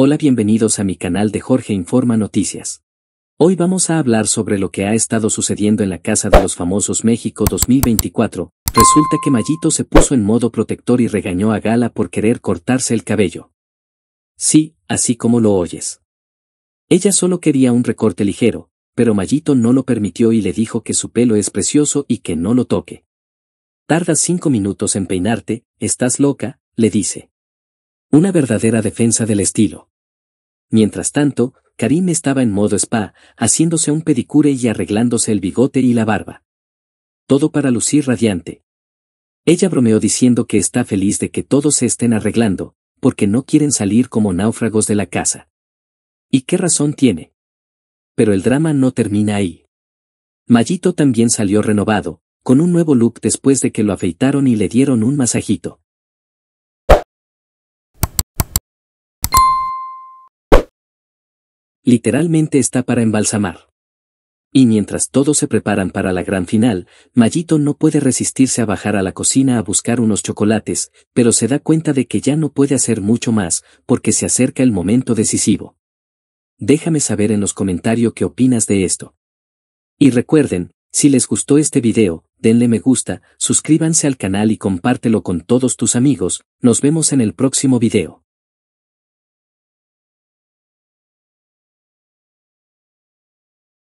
Hola bienvenidos a mi canal de Jorge Informa Noticias. Hoy vamos a hablar sobre lo que ha estado sucediendo en la Casa de los Famosos México 2024. Resulta que Mallito se puso en modo protector y regañó a Gala por querer cortarse el cabello. Sí, así como lo oyes. Ella solo quería un recorte ligero, pero Mallito no lo permitió y le dijo que su pelo es precioso y que no lo toque. Tardas cinco minutos en peinarte, estás loca, le dice. Una verdadera defensa del estilo. Mientras tanto, Karim estaba en modo spa, haciéndose un pedicure y arreglándose el bigote y la barba. Todo para lucir radiante. Ella bromeó diciendo que está feliz de que todos se estén arreglando, porque no quieren salir como náufragos de la casa. ¿Y qué razón tiene? Pero el drama no termina ahí. Mayito también salió renovado, con un nuevo look después de que lo afeitaron y le dieron un masajito. Literalmente está para embalsamar. Y mientras todos se preparan para la gran final, Mayito no puede resistirse a bajar a la cocina a buscar unos chocolates, pero se da cuenta de que ya no puede hacer mucho más, porque se acerca el momento decisivo. Déjame saber en los comentarios qué opinas de esto. Y recuerden, si les gustó este video, denle me gusta, suscríbanse al canal y compártelo con todos tus amigos, nos vemos en el próximo video.